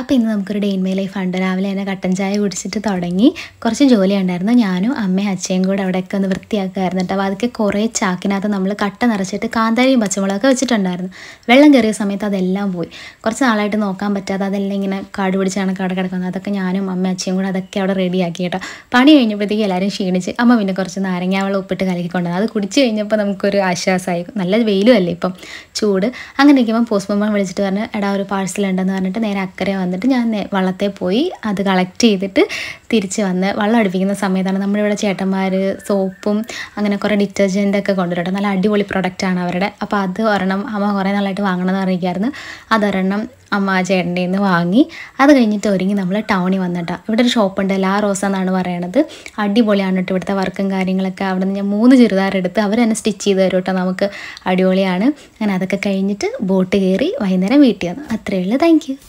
അപ്പോൾ ഇന്ന് നമുക്കൊരു ഡെയിൻമേ ലൈഫ് ഉണ്ട് രാവിലെ തന്നെ കട്ടൻ ചായ കുടിച്ചിട്ട് തുടങ്ങി കുറച്ച് ജോലി ഉണ്ടായിരുന്നു ഞാനും അമ്മയും അച്ഛയും കൂടെ അവിടെയൊക്കെ ഒന്ന് വൃത്തിയാക്കുമായിരുന്നു കേട്ടോ അപ്പോൾ അതൊക്കെ കുറേ ചാക്കിനകത്ത് നമ്മൾ കട്ട നിറച്ചിട്ട് കാന്താരിയും പച്ചമുളകൊക്കെ വെച്ചിട്ടുണ്ടായിരുന്നു വെള്ളം കയറിയ സമയത്ത് അതെല്ലാം പോയി കുറച്ച് നാളായിട്ട് നോക്കാൻ പറ്റാതെ അതെല്ലാം ഇങ്ങനെ കാട് പിടിച്ചാണ് കടക്ക് കിടക്കുന്നത് അതൊക്കെ ഞാനും അമ്മയും അച്ഛയും കൂടെ അതൊക്കെ അവിടെ റെഡിയാക്കി കേട്ടോ പണി കഴിഞ്ഞപ്പോഴത്തേക്ക് എല്ലാവരും ക്ഷീണിച്ച് അമ്മ പിന്നെ കുറച്ച് നാരങ്ങാവെള്ളം ഉപ്പിട്ട് കലക്കിക്കൊണ്ടത് അത് കുടിച്ച് കഴിഞ്ഞപ്പോൾ നമുക്കൊരു ആശ്വാസമായി നല്ല വെയിലും അല്ലേ ഇപ്പം ചൂട് അങ്ങനെ ഇരിക്കുമ്പോൾ പോസ്റ്റ്മോൺ വിളിച്ചിട്ട് പറഞ്ഞ് എടാ ഒരു പാഴ്സൽ ഉണ്ടെന്ന് പറഞ്ഞിട്ട് നേരെ അക്കരെ വന്നിട്ട് ഞാൻ വള്ളത്തെ പോയി അത് കളക്ട് ചെയ്തിട്ട് തിരിച്ച് വന്ന് വള്ളം അടുപ്പിക്കുന്ന സമയത്താണ് നമ്മളിവിടെ ചേട്ടന്മാർ സോപ്പും അങ്ങനെ കുറേ ഒക്കെ കൊണ്ടുവരട്ടെ നല്ല അടിപൊളി പ്രൊഡക്റ്റാണ് അവരുടെ അപ്പോൾ അത് ഒരെണ്ണം അമ്മ കുറേ നാളായിട്ട് വാങ്ങണമെന്ന് അറിയിക്കായിരുന്നു അതൊരെണ്ണം അമ്മ ചേട്ടൻ്റെ നിന്ന് വാങ്ങി അത് കഴിഞ്ഞിട്ട് ഒരുങ്ങി നമ്മൾ ടൗണിൽ വന്നിട്ടാണ് ഇവിടെ ഒരു ഉണ്ട് ലാ റോസ എന്നാണ് പറയണത് അടിപൊളിയാണ് കേട്ടോ ഇവിടുത്തെ വർക്കും കാര്യങ്ങളൊക്കെ അവിടെ നിന്ന് ഞാൻ മൂന്ന് ചുരിദാർ എടുത്ത് അവർ തന്നെ സ്റ്റിച്ച് ചെയ്ത് തരും കേട്ടോ നമുക്ക് അടിപൊളിയാണ് അങ്ങനെ അതൊക്കെ കഴിഞ്ഞിട്ട് ബോട്ട് കയറി വൈകുന്നേരം വീട്ടിൽ വന്നു അത്രയേ ഉള്ളൂ താങ്ക്